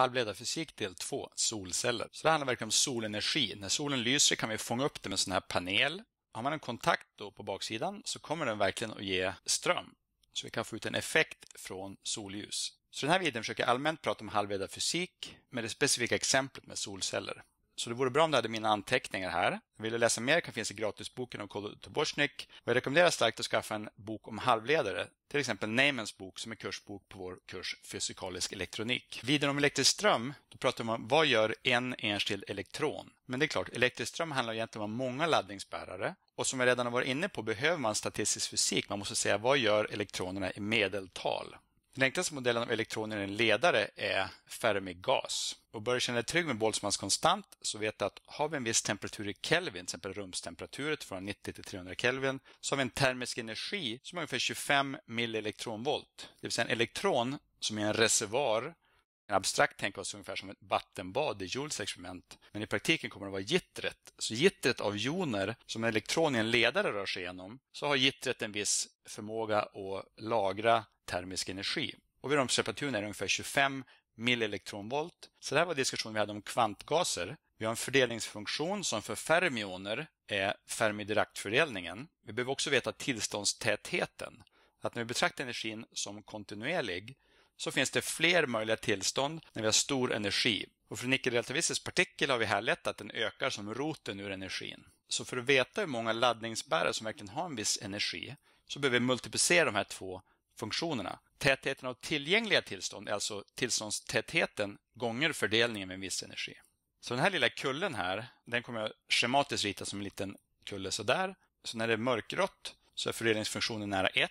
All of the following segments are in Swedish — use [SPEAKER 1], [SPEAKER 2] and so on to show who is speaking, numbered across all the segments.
[SPEAKER 1] Halvledarfysik del 2, solceller. Så det handlar verkligen om solenergi. När solen lyser kan vi fånga upp det med en sån här panel. Har man en kontakt då på baksidan så kommer den verkligen att ge ström. Så vi kan få ut en effekt från solljus. Så den här videon försöker jag allmänt prata om halvledarfysik med det specifika exemplet med solceller. Så det vore bra om du hade mina anteckningar här. Vill du läsa mer kan finnas i gratisboken av Kolo Toborsnik. jag rekommenderar starkt att skaffa en bok om halvledare, till exempel Namens bok som är kursbok på vår kurs Fysikalisk elektronik. Vidare om elektrisk ström, då pratar man om vad gör en enskild elektron? Men det är klart, elektrisk ström handlar egentligen om många laddningsbärare och som jag redan har varit inne på behöver man statistisk fysik. Man måste säga vad gör elektronerna i medeltal? Den enklaste modellen av elektroner i en ledare är Fermigas. Och börjar känna dig trygg med Boltzmanns konstant så vet du att har vi en viss temperatur i Kelvin, till exempel rumstemperaturen från 90 till 300 Kelvin, så har vi en termisk energi som är ungefär 25 millielektronvolt. Det vill säga en elektron som är en reservoar abstrakt tänka oss ungefär som ett vattenbad i Joules experiment. Men i praktiken kommer det vara gittret. Så gittret av joner som en elektron i en ledare rör sig igenom, så har gittret en viss förmåga att lagra termisk energi. Och vid rumstemperaturen är det ungefär 25 millielektronvolt. Så det här var diskussionen vi hade om kvantgaser. Vi har en fördelningsfunktion som för fermioner är fermidiraktfördelningen. Vi behöver också veta tillståndstätheten. Att när vi betraktar energin som kontinuerlig så finns det fler möjliga tillstånd när vi har stor energi. Och för nickeldeltavistisk partikel har vi härlett att den ökar som roten ur energin. Så för att veta hur många laddningsbärare som verkligen har en viss energi så behöver vi multiplicera de här två funktionerna. Tätheten av tillgängliga tillstånd alltså tillståndstätheten gånger fördelningen med en viss energi. Så den här lilla kullen här, den kommer jag schematiskt rita som en liten kulle sådär. Så när det är mörkrått så är fördelningsfunktionen nära 1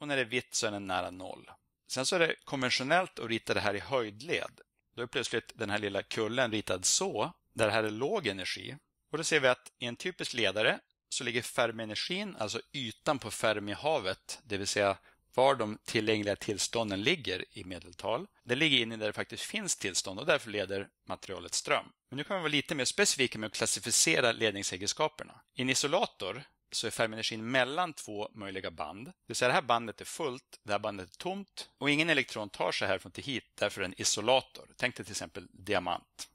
[SPEAKER 1] och när det är vitt så är den nära 0. Sen så är det konventionellt att rita det här i höjdled. Då är plötsligt den här lilla kullen ritad så, där det här är låg energi. Och då ser vi att i en typisk ledare så ligger fermi alltså ytan på Fermi-havet, det vill säga var de tillgängliga tillstånden ligger i medeltal. Det ligger inne där det faktiskt finns tillstånd och därför leder materialet ström. Men nu kan man vara lite mer specifik med att klassificera ledningsegenskaperna. I en isolator så är färgenergin mellan två möjliga band. Det vill säga det här bandet är fullt, det här bandet är tomt och ingen elektron tar sig härifrån till hit, därför är det en isolator. Tänk dig till exempel diamant.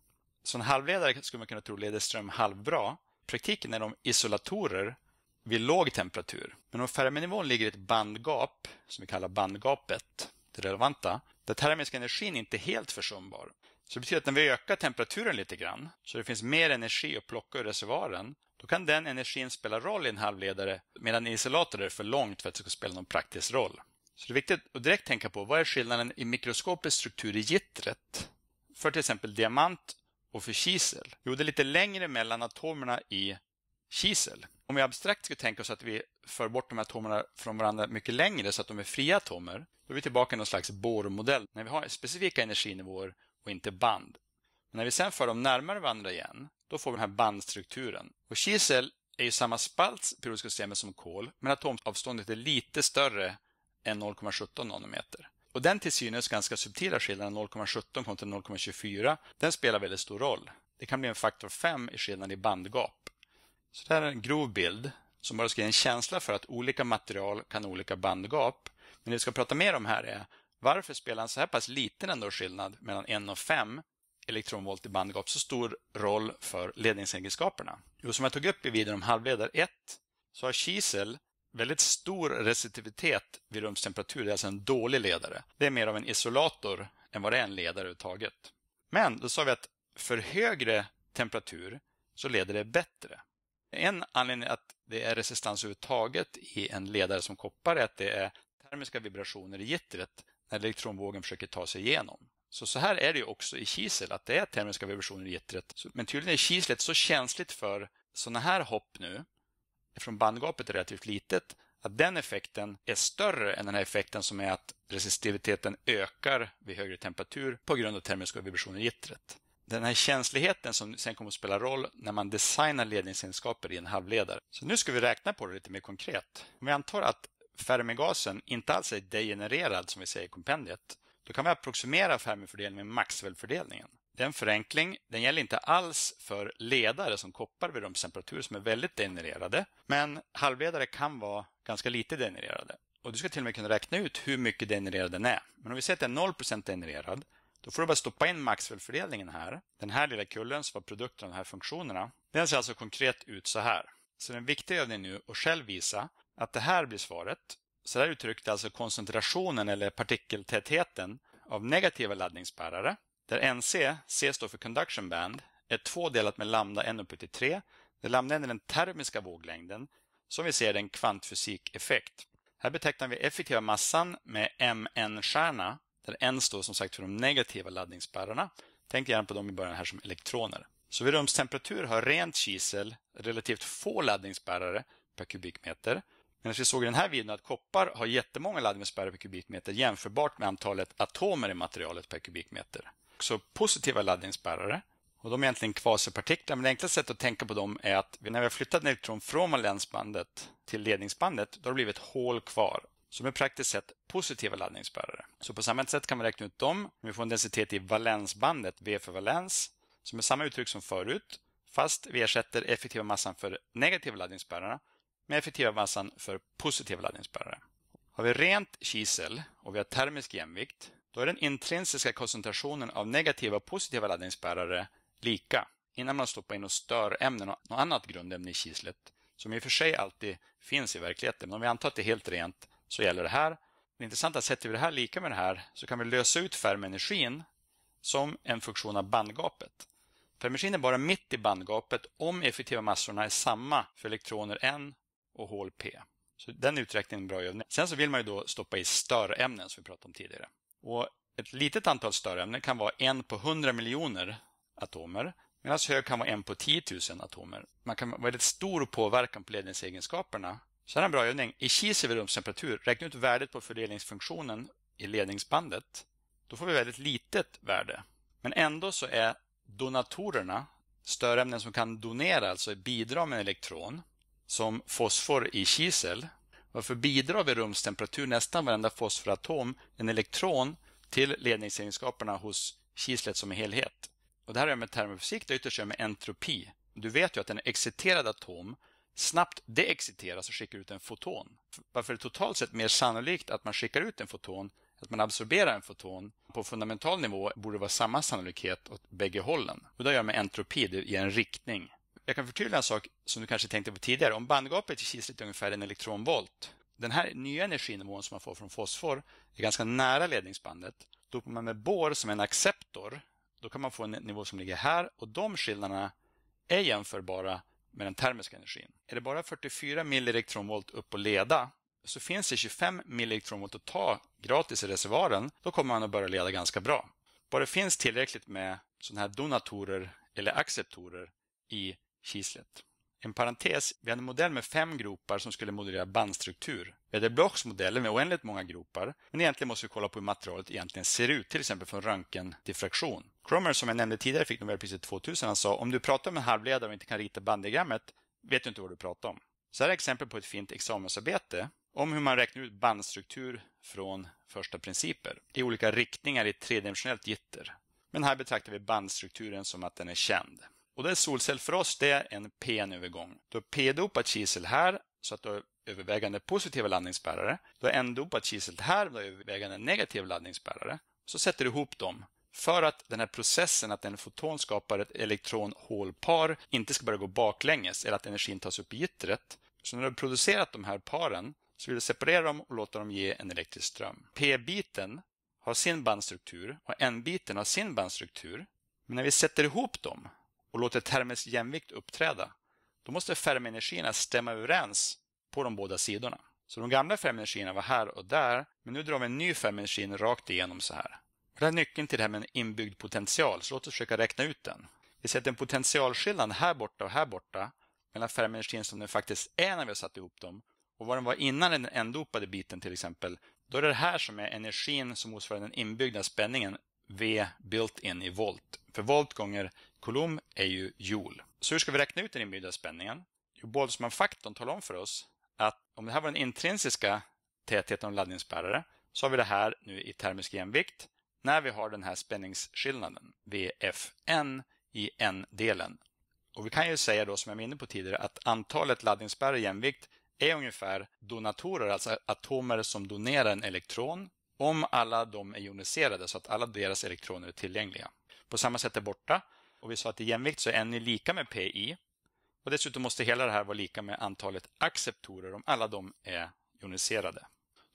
[SPEAKER 1] Så en halvledare skulle man kunna tro leder ström halvbra. I praktiken är de isolatorer vid låg temperatur. Men om Ferm-nivån ligger i ett bandgap, som vi kallar bandgapet, det relevanta, där termisk energin inte är helt försumbar. Så det betyder att när vi ökar temperaturen lite grann, så det finns mer energi att plocka ur reservoaren, då kan den energin spela roll i en halvledare, medan en isolator är för långt för att det ska spela någon praktisk roll. Så det är viktigt att direkt tänka på vad är skillnaden i mikroskopisk struktur i gittret för till exempel diamant och för kisel? Jo, det är lite längre mellan atomerna i kisel om vi abstrakt skulle tänka oss att vi för bort de här atomerna från varandra mycket längre så att de är fria atomer, då är vi tillbaka i någon slags Bohr-modell när vi har specifika energinivåer och inte band. Men när vi sen för dem närmare varandra igen, då får vi den här bandstrukturen. Och kisel är ju samma spalts periodiska systemet som kol, men atomavståndet är lite större än 0,17 nanometer. Och den till synes ganska subtila skillnaden 0,17 kontra 0,24, den spelar väldigt stor roll. Det kan bli en faktor 5 i skillnad i bandgap. Så det här är en grov bild som bara ska ge en känsla för att olika material kan ha olika bandgap. Men det vi ska prata mer om här är varför spelar en så här pass liten ändå skillnad mellan 1 och 5 elektronvolt i bandgap så stor roll för ledningsegenskaperna? Jo, som jag tog upp i videon om halvledare 1 så har kisel väldigt stor resistivitet vid rumstemperatur. Det är alltså en dålig ledare. Det är mer av en isolator än vad det är en ledare överhuvudtaget. Men då sa vi att för högre temperatur så leder det bättre. En anledning att det är resistans överhuvudtaget i en ledare som koppar är att det är termiska vibrationer i gittret när elektronvågen försöker ta sig igenom. Så, så här är det också i kisel, att det är termiska vibrationer i gittret. Men tydligen är kiselet så känsligt för sådana här hopp nu, eftersom bandgapet är relativt litet, att den effekten är större än den här effekten som är att resistiviteten ökar vid högre temperatur på grund av termiska vibrationer i gittret den här känsligheten som sen kommer att spela roll när man designar ledningsegenskaper i en halvledare. Så nu ska vi räkna på det lite mer konkret. Om vi antar att Fermigasen inte alls är degenererad som vi säger i kompendiet, då kan vi approximera Fermifördelningen med Maxwellfördelningen. Det är en förenkling. Den gäller inte alls för ledare som koppar vid de temperaturer som är väldigt degenererade, men halvledare kan vara ganska lite degenererade. Och du ska till och med kunna räkna ut hur mycket degenererad den är. Men om vi säger att den är 0 degenererad, då får du bara stoppa in Maxwell-fördelningen här. Den här lilla kullen som var produkten av de här funktionerna. Den ser alltså konkret ut så här. Så den viktiga övningen nu är att själv visa att det här blir svaret. Så där uttryckte alltså koncentrationen eller partikeltätheten av negativa laddningsbärare. Där NC, C står för conduction band, är 2 delat med lambda n upphöjt till 3. Där lambda n är den termiska våglängden. Som vi ser den kvantfysikeffekt. Här betecknar vi effektiva massan med MN-stjärna där N står som sagt för de negativa laddningsspärrarna. Tänk gärna på dem i början här som elektroner. Så vid rumstemperatur har rent kisel relativt få laddningsspärrare per kubikmeter. Medan vi såg i den här videon att koppar har jättemånga laddningsspärrar per kubikmeter jämförbart med antalet atomer i materialet per kubikmeter. Så positiva laddningsspärrare, och de är egentligen kvasipartiklar, men det enklaste sättet att tänka på dem är att när vi har flyttat en elektron från valensbandet till ledningsbandet, då har det blivit hål kvar som är praktiskt sett positiva laddningsbärare. Så på samma sätt kan man räkna ut dem. Vi får en densitet i valensbandet, V för valens, som är samma uttryck som förut, fast vi ersätter effektiva massan för negativa laddningsbärare med effektiva massan för positiva laddningsbärare. Har vi rent kisel och vi har termisk jämvikt, då är den intrinsiska koncentrationen av negativa och positiva laddningsbärare lika innan man stoppar in något störämne, något annat grundämne i kislet, som i och för sig alltid finns i verkligheten. Men om vi antar att det är helt rent så gäller det här. Det intressanta är att sätter vi det här lika med det här så kan vi lösa ut fermenergin som en funktion av bandgapet. Fermenergin är bara mitt i bandgapet om effektiva massorna är samma för elektroner N och hål P. Så den uträkningen är en bra övning. Sen så vill man ju då stoppa i störämnen som vi pratade om tidigare. Och ett litet antal störämnen kan vara en på 100 miljoner atomer medan hög kan vara en på 10 000 atomer. Man kan ha väldigt stor påverkan på ledningsegenskaperna så här är en bra övning. I kisel vid rumstemperatur, räkna ut värdet på fördelningsfunktionen i ledningsbandet. Då får vi väldigt litet värde. Men ändå så är donatorerna störämnen som kan donera, alltså bidra med en elektron, som fosfor i kisel. Varför bidrar vid rumstemperatur nästan varenda fosforatom en elektron till ledningsegenskaperna hos kislet som helhet? Och det här är med termofysik, det ytterst med entropi. Du vet ju att en exciterad atom snabbt deexciteras och skickar ut en foton. Varför är det totalt sett mer sannolikt att man skickar ut en foton att man absorberar en foton på fundamental nivå borde det vara samma sannolikhet åt bägge hållen. Och det gör med entropi, det ger en riktning. Jag kan förtydliga en sak som du kanske tänkte på tidigare. Om bandgapet i kislet är ungefär en elektronvolt. Den här nya energinivån som man får från fosfor är ganska nära ledningsbandet. Dopar man med bor som en acceptor, då kan man få en nivå som ligger här och de skillnaderna är jämförbara med den termiska energin. Är det bara 44 millielektronvolt upp och leda så finns det 25 millielektronvolt att ta gratis i reservoaren, då kommer man att börja leda ganska bra. Bara det finns tillräckligt med sådana här donatorer eller acceptorer i kislet. En parentes, vi hade en modell med fem gropar som skulle modellera bandstruktur. Vi hade blocksmodellen med oändligt många gropar, men egentligen måste vi kolla på hur materialet egentligen ser ut, till exempel från röntgendiffraktion. Cromer, som jag nämnde tidigare, fick Nobelpriset 2000. Han sa om du pratar med en halvledare och inte kan rita banddiagrammet vet du inte vad du pratar om. Så här är exempel på ett fint examensarbete om hur man räknar ut bandstruktur från första principer i olika riktningar i ett tredimensionellt gitter. Men här betraktar vi bandstrukturen som att den är känd. Och där solcell för oss, det är en PN-övergång. Du har P-dopat kisel här, så att du har övervägande positiva laddningsbärare. Du har N-dopat kisel här, du har övervägande negativa laddningsbärare. Så sätter du ihop dem för att den här processen att en foton skapar ett elektronhålpar inte ska börja gå baklänges eller att energin tas upp i gittret. Så när du har producerat de här paren så vill du separera dem och låta dem ge en elektrisk ström. P-biten har sin bandstruktur och N-biten har sin bandstruktur. Men när vi sätter ihop dem och låter termisk jämvikt uppträda, då måste fermenergierna stämma överens på de båda sidorna. Så de gamla fermenergierna var här och där, men nu drar vi en ny fermenergin rakt igenom så här. Det här är nyckeln till det här med en inbyggd potential, så låt oss försöka räkna ut den. Vi ser att en potentialskillnad här borta och här borta mellan fermentationen som den faktiskt är när vi har satt ihop dem och vad den var innan den endopade biten till exempel. Då är det här som är energin som motsvarar den inbyggda spänningen V built-in i volt. För volt gånger kolumn är ju joule. Så hur ska vi räkna ut den inbyggda spänningen? Jo, Boltzmann-faktorn talar om för oss att om det här var den intrinsiska tätheten av laddningsbärare så har vi det här nu i termisk jämvikt när vi har den här spänningsskillnaden, VFN, i N-delen. Och vi kan ju säga då, som jag var inne på tidigare, att antalet laddningsspärrar i jämvikt är ungefär donatorer, alltså atomer som donerar en elektron, om alla de är joniserade, så att alla deras elektroner är tillgängliga. På samma sätt är borta. Och vi sa att i jämvikt så är N lika med PI. Och dessutom måste hela det här vara lika med antalet acceptorer om alla de är joniserade.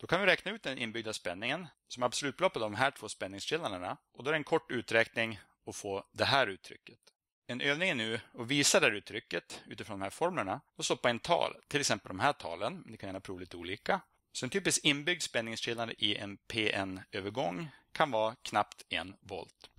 [SPEAKER 1] Då kan vi räkna ut den inbyggda spänningen som absolutbelopp av de här två spänningsskillnaderna. Och då är det en kort uträkning och få det här uttrycket. En övning är nu att visa det här uttrycket utifrån de här formlerna och stoppa in tal, till exempel de här talen. Ni kan gärna prova lite olika. Så en typisk inbyggd spänningsskillnad i en PN-övergång kan vara knappt en volt.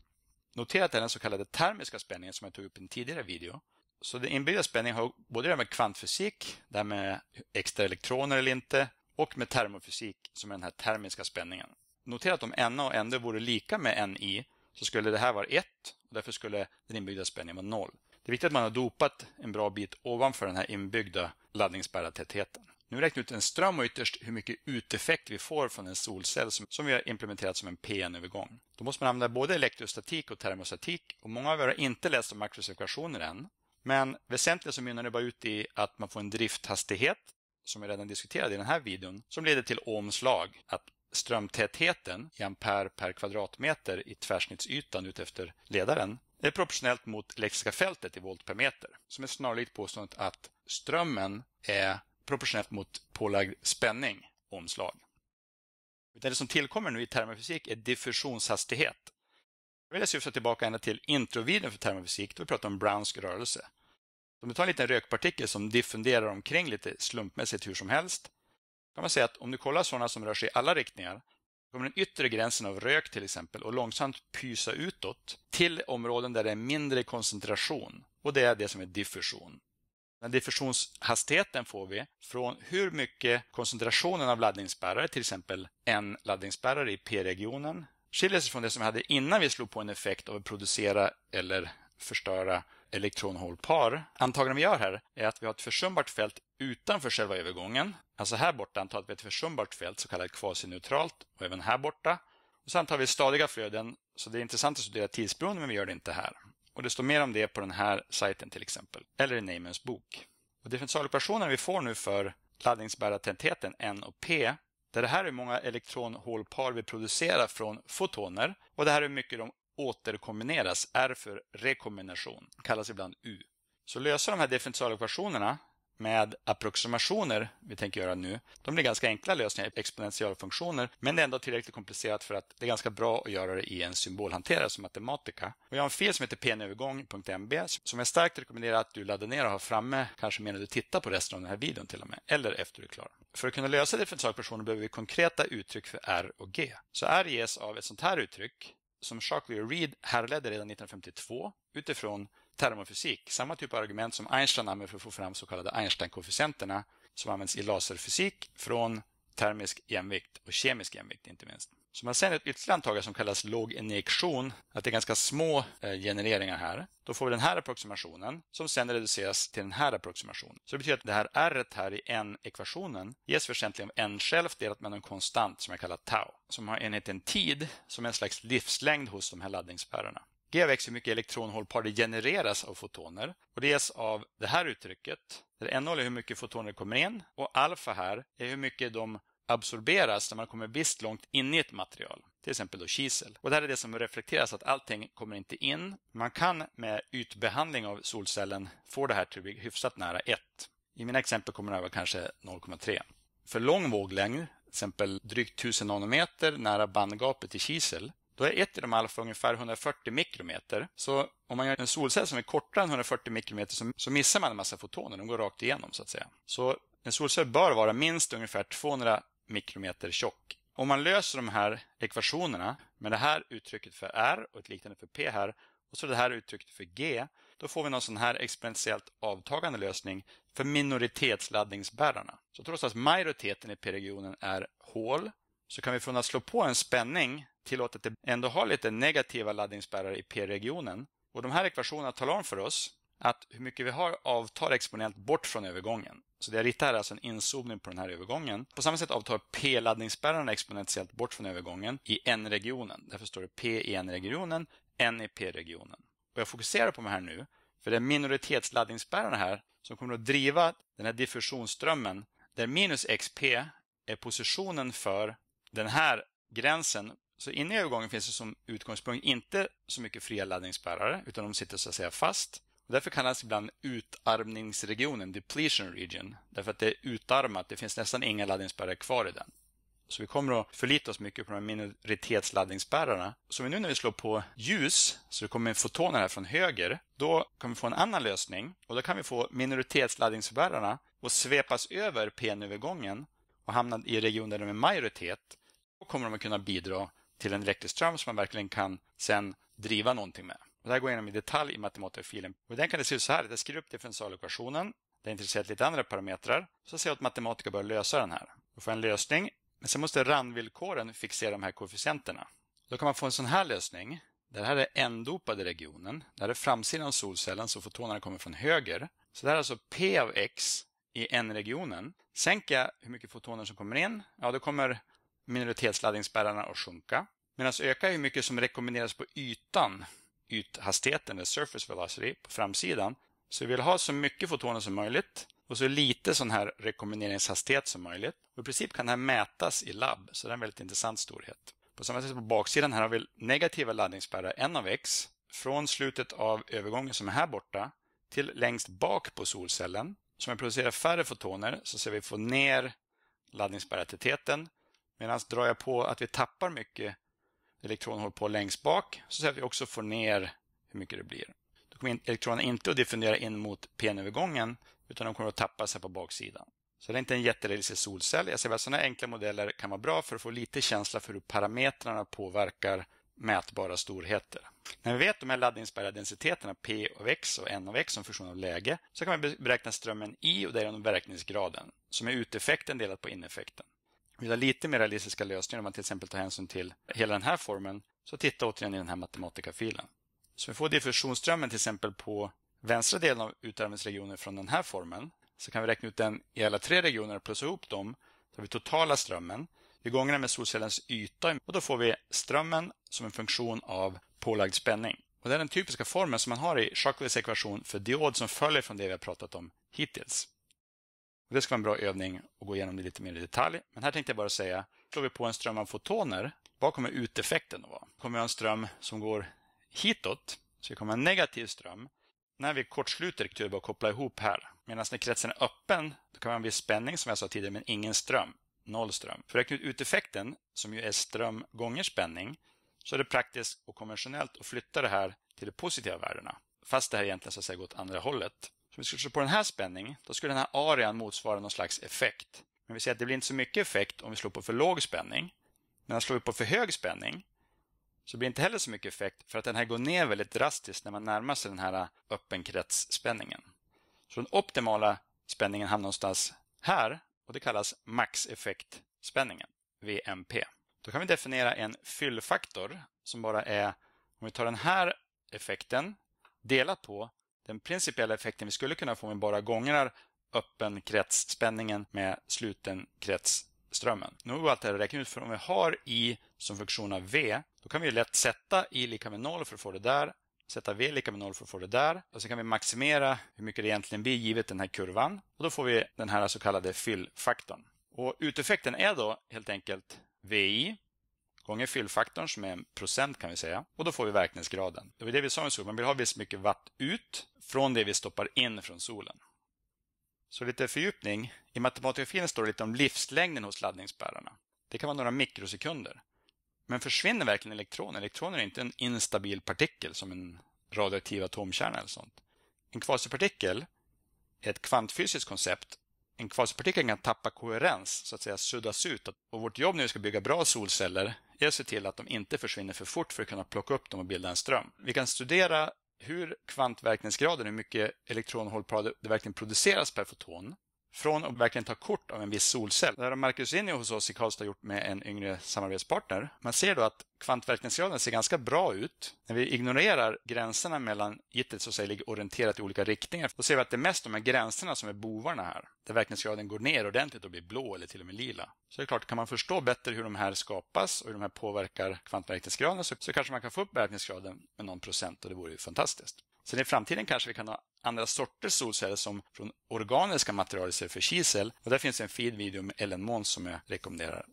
[SPEAKER 1] Notera att det är den så kallade termiska spänningen som jag tog upp i en tidigare video. Så den inbyggda spänningen har både det här med kvantfysik, det här med extra elektroner eller inte, och med termofysik som är den här termiska spänningen. Notera att om Na och Nd vore lika med Ni så skulle det här vara 1 och därför skulle den inbyggda spänningen vara 0. Det är viktigt att man har dopat en bra bit ovanför den här inbyggda laddningsbärartätheten. Nu räknar vi ut en ström och ytterst hur mycket uteffekt vi får från en solcell som, som vi har implementerat som en PN-övergång. Då måste man använda både elektrostatik och termostatik och många av er har inte läst om makrosekvationer än. Men väsentligen så mynnar det bara ut i att man får en drifthastighet som jag redan diskuterade i den här videon, som leder till omslag. Att strömtätheten i ampere per kvadratmeter i tvärsnittsytan utefter ledaren är proportionellt mot elektriska fältet i volt per meter. Som är snarlikt påståendet att strömmen är proportionellt mot pålagd spänning, omslag. det som tillkommer nu i termofysik är diffusionshastighet. Jag vill syfta tillbaka ända till introvideon för termofysik då vi pratar om Browns rörelse om du tar en liten rökpartikel som diffunderar omkring lite slumpmässigt hur som helst, kan man säga att om du kollar sådana som rör sig i alla riktningar, kommer den yttre gränsen av rök till exempel och långsamt pysa utåt till områden där det är mindre koncentration och det är det som är diffusion. Den diffusionshastigheten får vi från hur mycket koncentrationen av laddningsspärrar, till exempel en laddningsspärrare i P-regionen, skiljer sig från det som vi hade innan vi slog på en effekt av att producera eller förstöra elektronhålpar. Antagandet vi gör här är att vi har ett försumbart fält utanför själva övergången. Alltså här borta antar vi ett försumbart fält, så kallat kvasineutralt, och även här borta. Och sen tar vi stadiga flöden, så det är intressant att studera tidsberoende, men vi gör det inte här. Och det står mer om det på den här sajten till exempel, eller i Namens bok. Och differentialoperationen vi får nu för laddningsbärartätheten N och P där det här är hur många elektronhålpar vi producerar från fotoner och det här är hur mycket de återkombineras, R för rekombination, kallas ibland U. Så lösa de här differentialekvationerna med approximationer vi tänker göra nu. De blir ganska enkla lösningar i exponentialfunktioner, men det är ändå tillräckligt komplicerat för att det är ganska bra att göra det i en symbolhanterare som matematika. Och jag har en fil som heter pnövergång.mb som jag starkt rekommenderar att du laddar ner och har framme, kanske medan du tittar på resten av den här videon till och med, eller efter du är klar. För att kunna lösa differentialekvationer behöver vi konkreta uttryck för R och G. Så R ges av ett sånt här uttryck, som Shockley och Reed härledde redan 1952 utifrån termofysik, samma typ av argument som Einstein använde för att få fram så kallade Einstein-koefficienterna som används i laserfysik från termisk jämvikt och kemisk jämvikt inte minst. Så man sen ett ytterligare antagande som kallas låg injektion, att det är ganska små eh, genereringar här. Då får vi den här approximationen som sen reduceras till den här approximationen. Så det betyder att det här r här i n-ekvationen ges väsentligen av n själv delat med en konstant som jag kallar tau, som har enheten tid som en slags livslängd hos de här laddningspärrarna. G av x hur mycket elektronhållpar det genereras av fotoner. Och det ges av det här uttrycket, där n-noll är hur mycket fotoner kommer in och alfa här är hur mycket de absorberas när man kommer visst långt in i ett material, till exempel då kisel. Och det här är det som reflekteras, att allting kommer inte in. Man kan med ytbehandling av solcellen få det här till att bli hyfsat nära 1. I mina exempel kommer det här vara kanske 0,3. För lång våglängd, till exempel drygt 1000 nanometer nära bandgapet i kisel, då är 1 i de alfa ungefär 140 mikrometer. Så om man gör en solcell som är kortare än 140 mikrometer så missar man en massa fotoner, de går rakt igenom så att säga. Så en solcell bör vara minst ungefär 200 mikrometer tjock. Om man löser de här ekvationerna med det här uttrycket för R och ett liknande för P här och så det här uttrycket för G, då får vi någon sån här exponentiellt avtagande lösning för minoritetsladdningsbärarna. Så trots att majoriteten i P-regionen är hål så kan vi från att slå på en spänning tillåta att det ändå har lite negativa laddningsbärare i P-regionen. Och de här ekvationerna talar om för oss att hur mycket vi har avtar exponent bort från övergången. Så det jag ritar här är alltså en inzoomning på den här övergången. På samma sätt avtar p-laddningsspärrarna exponentiellt bort från övergången i n-regionen. Därför står det p i n-regionen, n i p-regionen. Och jag fokuserar på de här nu, för det är minoritetsladdningsspärrarna här som kommer att driva den här diffusionsströmmen där minus xp är positionen för den här gränsen så inne i övergången finns det som utgångspunkt inte så mycket fria laddningsspärrar utan de sitter så att säga fast därför kallas ibland utarmningsregionen depletion region. Därför att det är utarmat, det finns nästan inga laddningsspärrar kvar i den. Så vi kommer att förlita oss mycket på de minoritetsladdningsspärrarna. Så nu när vi slår på ljus, så det kommer fotoner här från höger, då kan vi få en annan lösning och då kan vi få minoritetsladdningsspärrarna att svepas över PN-övergången och hamna i regioner där de är majoritet. Då kommer de att kunna bidra till en elektrisk ström som man verkligen kan sen driva någonting med. Och där går jag igenom i detalj i matematikfilen. Och den kan det se ut så här. Jag skriver upp differentialekvationen. Det är intresserat lite andra parametrar. Så ser jag att matematiker bör lösa den här. Då får jag en lösning. Men sen måste randvillkoren fixera de här koefficienterna. Då kan man få en sån här lösning. Det här är n-dopade regionen. Det här är framsidan av solcellen så fotonerna kommer från höger. Så det här är alltså p av x i n-regionen. Sänker jag hur mycket fotoner som kommer in, ja då kommer minoritetsladdningsspärrarna att sjunka. Medan ökar hur mycket som rekommenderas på ytan ythastigheten, eller surface velocity, på framsidan. Så vi vill ha så mycket fotoner som möjligt och så lite sån här rekommenderingshastighet som möjligt. Och I princip kan det här mätas i labb, så det är en väldigt intressant storhet. På samma sätt på baksidan här har vi negativa laddningsspärrar, en av x, från slutet av övergången som är här borta till längst bak på solcellen. Så om jag producerar färre fotoner så ser vi få ner laddningsparateteten. Medan drar jag på att vi tappar mycket elektronen håller på längst bak så ser vi också får ner hur mycket det blir. Då kommer elektronerna inte att diffundera in mot PN-övergången utan de kommer att tappa sig på baksidan. Så det är inte en jätterealistisk solcell. Jag säger att sådana enkla modeller kan vara bra för att få lite känsla för hur parametrarna påverkar mätbara storheter. När vi vet de här laddningsbara densiteterna P av X och N av X som funktion av läge så kan vi beräkna strömmen I och därigenom verkningsgraden som är uteffekten delat på ineffekten vill ha lite mer realistiska lösningar, om man till exempel tar hänsyn till hela den här formeln så titta återigen i den här matematikafilen. Så vi får diffusionsströmmen till exempel på vänstra delen av utarmningsregionen från den här formeln. Så kan vi räkna ut den i alla tre regioner och plussa ihop dem. Då har vi totala strömmen. Vi gånger den med solcellens yta och då får vi strömmen som en funktion av pålagd spänning. Och det är den typiska formeln som man har i Chocolates ekvation för diod som följer från det vi har pratat om hittills. Och det ska vara en bra övning att gå igenom det lite mer i detalj. Men här tänkte jag bara säga, slår vi på en ström av fotoner, vad kommer uteffekten att vara? Kommer vi ha en ström som går hitåt, så vi kommer ha en negativ ström. När vi kortsluter kan vi bara koppla ihop här. Medan när kretsen är öppen, då kan man ha en viss spänning som jag sa tidigare, men ingen ström. Noll ström. För räkna ut uteffekten, som ju är ström gånger spänning, så är det praktiskt och konventionellt att flytta det här till de positiva värdena. Fast det här egentligen så att säga går åt andra hållet. Om vi skulle slå på den här spänningen då skulle den här arean motsvara någon slags effekt. Men vi ser att det blir inte så mycket effekt om vi slår på för låg spänning. Men slår vi på för hög spänning så blir det inte heller så mycket effekt för att den här går ner väldigt drastiskt när man närmar sig den här äh, öppenkretsspänningen. Så den optimala spänningen hamnar någonstans här och det kallas maxeffektspänningen, VMP. Då kan vi definiera en fyllfaktor som bara är, om vi tar den här effekten delat på den principiella effekten vi skulle kunna få om vi bara gångrar öppen kretsspänningen med sluten kretsströmmen. Nu har vi allt det här räknat ut, för om vi har i som funktion av v, då kan vi lätt sätta i lika med noll för att få det där, sätta v lika med noll för att få det där. Och så kan vi maximera hur mycket det egentligen blir givet den här kurvan. Och då får vi den här så kallade fyllfaktorn. Och uteffekten är då helt enkelt vi gånger fyllfaktorn som är en procent kan vi säga. Och då får vi verkningsgraden. Det var det vi sa med solen. Man vill ha visst mycket watt ut från det vi stoppar in från solen. Så lite fördjupning. I matematikfilen står det lite om livslängden hos laddningsbärarna. Det kan vara några mikrosekunder. Men försvinner verkligen elektroner? Elektroner är inte en instabil partikel som en radioaktiv atomkärna eller sånt. En kvasipartikel är ett kvantfysiskt koncept. En kvasipartikel kan tappa koherens, så att säga suddas ut. Och vårt jobb när vi ska bygga bra solceller är att se till att de inte försvinner för fort för att kunna plocka upp dem och bilda en ström. Vi kan studera hur kvantverkningsgraden, hur mycket elektronhållbarhet det verkligen produceras per foton från att verkligen ta kort av en viss solcell. Det här har Marcus Inio hos oss i Karlstad gjort med en yngre samarbetspartner. Man ser då att kvantverkningsgraden ser ganska bra ut. När vi ignorerar gränserna mellan gittret så att säga ligger orienterat i olika riktningar, då ser vi att det är mest de här gränserna som är bovarna här. Där verkningsgraden går ner ordentligt och blir blå eller till och med lila. Så det är klart, kan man förstå bättre hur de här skapas och hur de här påverkar kvantverkningsgraden så, så kanske man kan få upp verkningsgraden med någon procent och det vore ju fantastiskt. Sen i framtiden kanske vi kan ha andra sorters solceller som från organiska material istället för kisel. Och där finns en fin video med Ellen Måns som jag rekommenderar